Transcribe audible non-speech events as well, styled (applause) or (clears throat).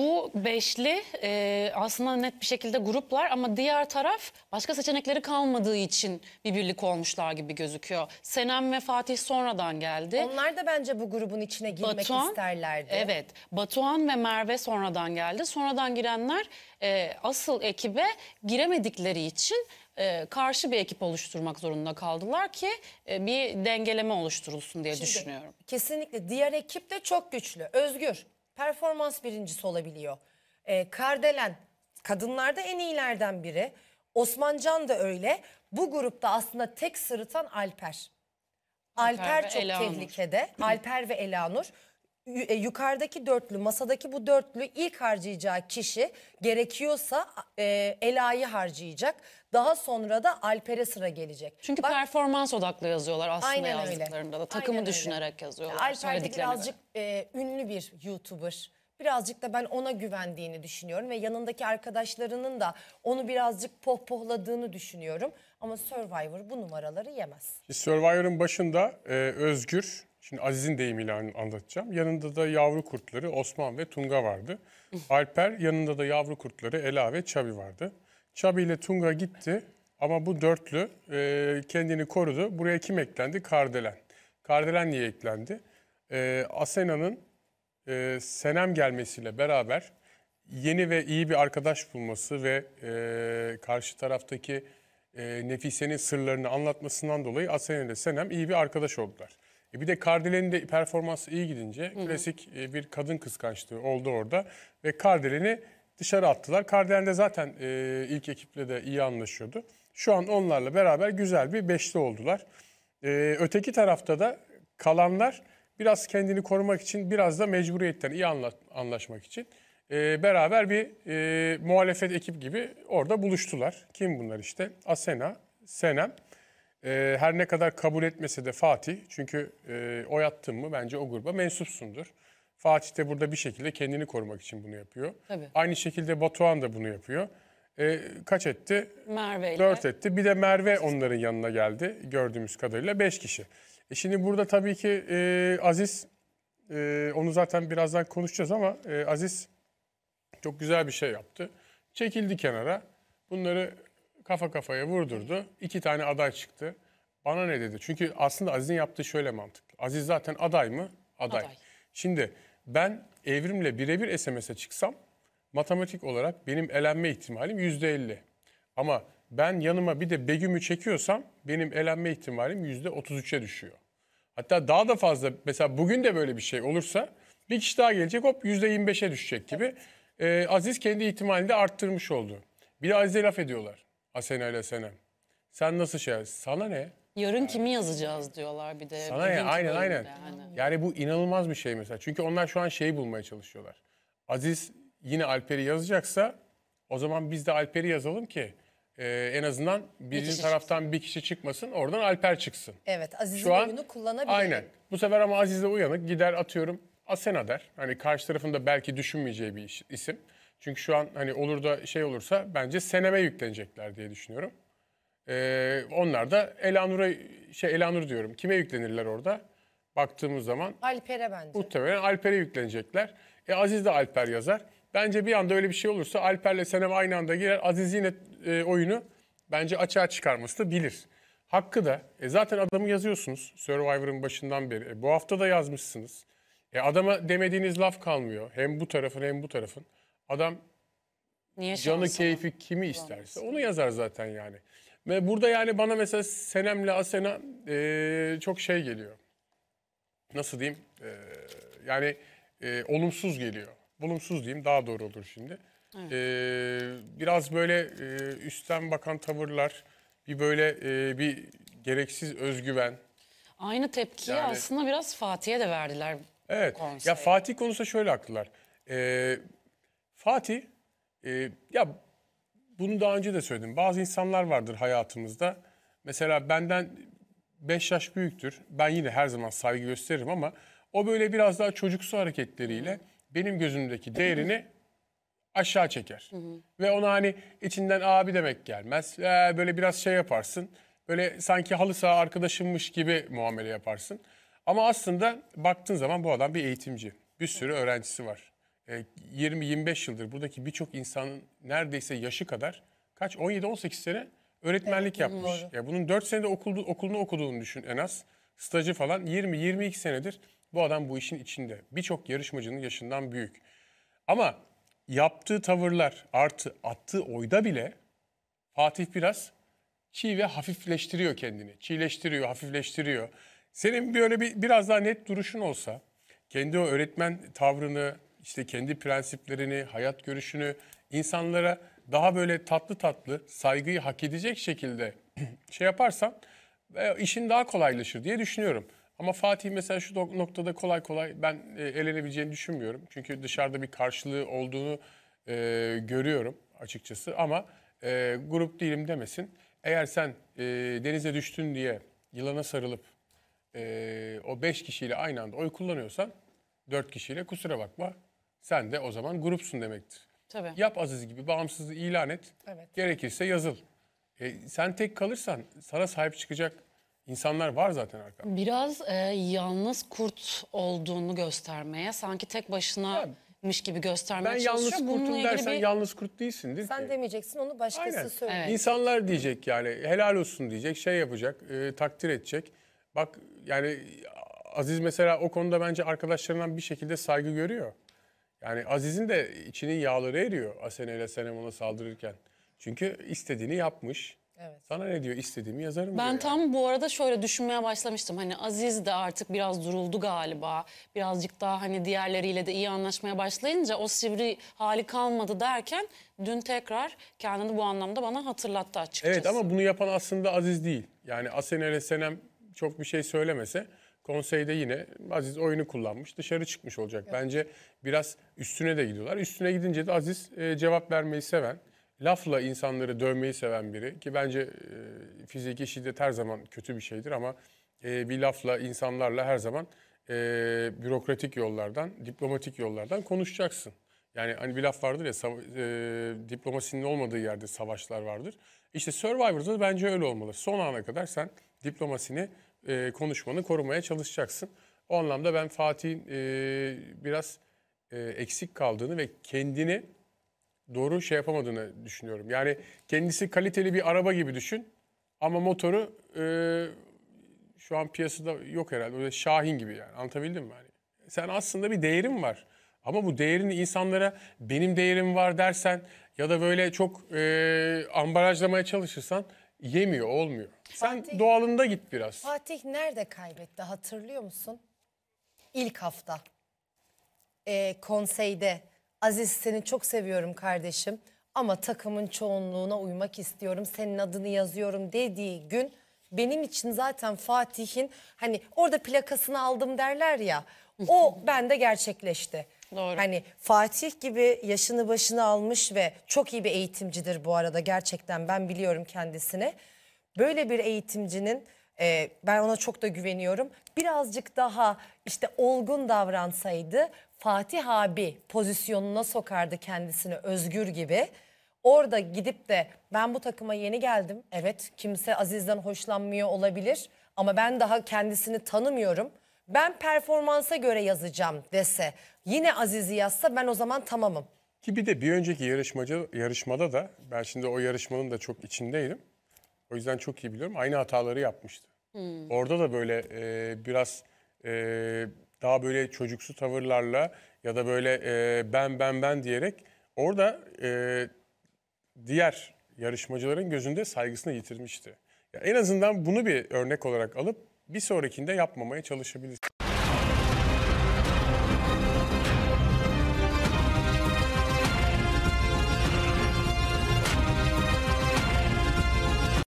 bu beşli e, aslında net bir şekilde gruplar ama diğer taraf başka seçenekleri kalmadığı için bir birlik olmuşlar gibi gözüküyor. Senem ve Fatih sonradan geldi. Onlar da bence bu grubun içine girmek Batuhan, isterlerdi. Evet. Batuhan ve Merve sonradan geldi. Sonradan girenler e, asıl ekibe giremedikleri için e, karşı bir ekip oluşturmak zorunda kaldılar ki e, bir dengeleme oluşturulsun diye Şimdi, düşünüyorum. Kesinlikle diğer ekip de çok güçlü. Özgür performans birincisi olabiliyor. E, Kardelen kadınlarda en iyilerden biri. Osmancan da öyle. Bu grupta aslında tek sırıtan Alper. Alper, Alper çok tehlikede. Alper ve Elanur. E, yukarıdaki dörtlü masadaki bu dörtlü ilk harcayacağı kişi gerekiyorsa e, Ela'yı harcayacak. Daha sonra da Alper'e sıra gelecek. Çünkü Bak, performans odaklı yazıyorlar aslında aynen yazdıklarında öyle. da. Takımı aynen düşünerek öyle. yazıyorlar. Alper de birazcık e, ünlü bir YouTuber. Birazcık da ben ona güvendiğini düşünüyorum ve yanındaki arkadaşlarının da onu birazcık pohpohladığını düşünüyorum. Ama Survivor bu numaraları yemez. Survivor'ın başında e, Özgür, Şimdi Aziz'in deyimiyle anlatacağım. Yanında da yavru kurtları Osman ve Tunga vardı. (laughs) Alper yanında da yavru kurtları Ela ve Çabi vardı. Çabi ile Tunga gitti ama bu dörtlü e, kendini korudu. Buraya kim eklendi? Kardelen. Kardelen niye eklendi? E, Asena'nın e, Senem gelmesiyle beraber yeni ve iyi bir arkadaş bulması ve e, karşı taraftaki e, Nefise'nin sırlarını anlatmasından dolayı Asena ile Senem iyi bir arkadaş oldular. E bir de Kardelen'in de performansı iyi gidince Hı-hı. klasik e, bir kadın kıskançlığı oldu orada. Ve Kardelen'i dışarı attılar. Kardelen de zaten e, ilk ekiple de iyi anlaşıyordu. Şu an onlarla beraber güzel bir beşli oldular. E, öteki tarafta da kalanlar biraz kendini korumak için biraz da mecburiyetten iyi anla, anlaşmak için e, beraber bir e, muhalefet ekip gibi orada buluştular. Kim bunlar işte? Asena, Senem. E, her ne kadar kabul etmese de Fatih, çünkü e, oy attın mı bence o gruba mensupsundur. Fatih de burada bir şekilde kendini korumak için bunu yapıyor. Tabii. Aynı şekilde Batuhan da bunu yapıyor. E, kaç etti? Merve ile. 4 etti. Bir de Merve onların yanına geldi gördüğümüz kadarıyla beş kişi. E şimdi burada tabii ki e, Aziz, e, onu zaten birazdan konuşacağız ama e, Aziz çok güzel bir şey yaptı. Çekildi kenara. Bunları kafa kafaya vurdurdu. İki tane aday çıktı. Bana ne dedi? Çünkü aslında Aziz'in yaptığı şöyle mantıklı. Aziz zaten aday mı? Aday. Aday. Şimdi ben evrimle birebir SMS'e çıksam matematik olarak benim elenme ihtimalim %50. Ama ben yanıma bir de Begüm'ü çekiyorsam benim elenme ihtimalim %33'e düşüyor. Hatta daha da fazla mesela bugün de böyle bir şey olursa bir kişi daha gelecek hop %25'e düşecek gibi. Ee, Aziz kendi ihtimalini de arttırmış oldu. Bir de Aziz'e laf ediyorlar. Asena ile Senem. Sen nasıl şey? Sana ne? Yarın kimi yazacağız diyorlar bir de. Sana ne? Aynen aynen. bölümde Yani bu inanılmaz bir şey mesela. Çünkü onlar şu an şeyi bulmaya çalışıyorlar. Aziz yine Alper'i yazacaksa o zaman biz de Alper'i yazalım ki e, en azından bizim kişi taraftan bir kişi çıkmasın oradan Alper çıksın. Evet Aziz'in Şu oyunu kullanabilir. Aynen. Bu sefer ama Aziz de uyanık gider atıyorum Asena der. Hani karşı tarafında belki düşünmeyeceği bir iş- isim. Çünkü şu an hani olur da şey olursa bence seneme yüklenecekler diye düşünüyorum. Ee, onlar da Elanur'a şey Elanur diyorum. Kime yüklenirler orada? Baktığımız zaman Alper'e bence. muhtemelen Alper'e yüklenecekler. E Aziz de Alper yazar. Bence bir anda öyle bir şey olursa Alper'le Senem aynı anda girer. Aziz yine e, oyunu bence açığa çıkarması da bilir. Hakkı da e, zaten adamı yazıyorsunuz Survivor'ın başından beri. E, bu hafta da yazmışsınız. E, adama demediğiniz laf kalmıyor. Hem bu tarafın hem bu tarafın. Adam Niye canı şansı? keyfi kimi isterse onu yazar zaten yani. Ve burada yani bana mesela Senem'le Asena e, çok şey geliyor. Nasıl diyeyim? E, yani e, olumsuz geliyor. Olumsuz diyeyim daha doğru olur şimdi. Evet. E, biraz böyle e, üstten bakan tavırlar, bir böyle e, bir gereksiz özgüven. Aynı tepkiyi Yani- aslında biraz Fatih'e de verdiler. Evet. Konsey. Ya Fatih konusunda şöyle haklılar. Ee, Fatih, e, ya bunu daha önce de söyledim. Bazı insanlar vardır hayatımızda. Mesela benden 5 yaş büyüktür. Ben yine her zaman saygı gösteririm ama o böyle biraz daha çocuksu hareketleriyle benim gözümdeki değerini aşağı çeker. Hı hı. Ve ona hani içinden abi demek gelmez. Ee, böyle biraz şey yaparsın. Böyle sanki halı saha arkadaşınmış gibi muamele yaparsın. Ama aslında baktığın zaman bu adam bir eğitimci. Bir sürü öğrencisi var. 20-25 e, yıldır buradaki birçok insanın neredeyse yaşı kadar kaç 17-18 sene öğretmenlik evet, yapmış. Doğru. Ya bunun 4 senede okuldu, okulunu okuduğunu düşün en az. Stajı falan 20-22 senedir bu adam bu işin içinde. Birçok yarışmacının yaşından büyük. Ama yaptığı tavırlar artı attığı oyda bile Fatih biraz çiğ ve hafifleştiriyor kendini. Çiğleştiriyor, hafifleştiriyor. Senin böyle bir biraz daha net duruşun olsa, kendi o öğretmen tavrını, işte kendi prensiplerini, hayat görüşünü insanlara daha böyle tatlı tatlı saygıyı hak edecek şekilde (clears throat) şey yaparsan e, işin daha kolaylaşır diye düşünüyorum. Ama Fatih mesela şu noktada kolay kolay ben e, elenebileceğini düşünmüyorum. Çünkü dışarıda bir karşılığı olduğunu e, görüyorum açıkçası. Ama e, grup değilim demesin. Eğer sen e, denize düştün diye yılana sarılıp e, o beş kişiyle aynı anda oy kullanıyorsan dört kişiyle kusura bakma sen de o zaman grupsun demektir. Tabii. Yap Aziz gibi bağımsızlığı ilan et. Evet. Gerekirse yazıl. E, sen tek kalırsan sana sahip çıkacak insanlar var zaten arkanda. Biraz e, yalnız kurt olduğunu göstermeye sanki tek başına... miş gibi göstermeye Ben yalnız çalışıyor. kurtum dersen bir- yalnız kurt değilsin değilsindir Sen ki. demeyeceksin onu başkası Aynen. söyleyecek. Evet. İnsanlar diyecek yani helal olsun diyecek, şey yapacak, e, takdir edecek. Bak yani Aziz mesela o konuda bence arkadaşlarından bir şekilde saygı görüyor. Yani Aziz'in de içinin yağları eriyor Asena ile Senem ona saldırırken. Çünkü istediğini yapmış. Evet. Sana ne diyor? İstediğimi yazarım Ben diyor tam yani. bu arada şöyle düşünmeye başlamıştım. Hani Aziz de artık biraz duruldu galiba. Birazcık daha hani diğerleriyle de iyi anlaşmaya başlayınca o sivri hali kalmadı derken dün tekrar kendini bu anlamda bana hatırlattı açıkçası. Evet ama bunu yapan aslında Aziz değil. Yani Asena ile Senem çok bir şey söylemese Konseyde yine Aziz oyunu kullanmış, dışarı çıkmış olacak. Evet. Bence biraz üstüne de gidiyorlar. Üstüne gidince de Aziz e, cevap vermeyi seven, lafla insanları dövmeyi seven biri ki bence e, fiziki şiddet her zaman kötü bir şeydir ama e, bir lafla insanlarla her zaman e, bürokratik yollardan, diplomatik yollardan konuşacaksın. Yani hani bir laf vardır ya e, diplomasinin olmadığı yerde savaşlar vardır. İşte Survivor'da bence öyle olmalı. Son ana kadar sen diplomasini e, konuşmanı korumaya çalışacaksın. O anlamda ben Fatih'in e, biraz e, eksik kaldığını ve kendini doğru şey yapamadığını düşünüyorum. Yani kendisi kaliteli bir araba gibi düşün ama motoru e, şu an piyasada yok herhalde. Öyle Şahin gibi yani anlatabildim mi? Yani sen aslında bir değerin var. Ama bu değerini insanlara benim değerim var dersen ya da böyle çok e, ambalajlamaya çalışırsan yemiyor, olmuyor. Sen Fatih- doğalında git biraz. Fatih nerede kaybetti hatırlıyor musun? İlk hafta. Ee, konseyde Aziz seni çok seviyorum kardeşim ama takımın çoğunluğuna uymak istiyorum. Senin adını yazıyorum dediği gün benim için zaten Fatih'in hani orada plakasını aldım derler ya o (laughs) bende gerçekleşti. Doğru. Hani Fatih gibi yaşını başını almış ve çok iyi bir eğitimcidir bu arada gerçekten ben biliyorum kendisini. Böyle bir eğitimcinin e, ben ona çok da güveniyorum. Birazcık daha işte olgun davransaydı Fatih abi pozisyonuna sokardı kendisini özgür gibi. Orada gidip de ben bu takıma yeni geldim. Evet kimse Aziz'den hoşlanmıyor olabilir ama ben daha kendisini tanımıyorum ben performansa göre yazacağım dese yine Aziz'i yazsa ben o zaman tamamım. Ki bir de bir önceki yarışmacı yarışmada da ben şimdi o yarışmanın da çok içindeydim. O yüzden çok iyi biliyorum. Aynı hataları yapmıştı. Hmm. Orada da böyle e, biraz e, daha böyle çocuksu tavırlarla ya da böyle e, ben ben ben diyerek orada e, diğer yarışmacıların gözünde saygısını yitirmişti. Ya en azından bunu bir örnek olarak alıp bir sonrakinde yapmamaya çalışabilirsiniz.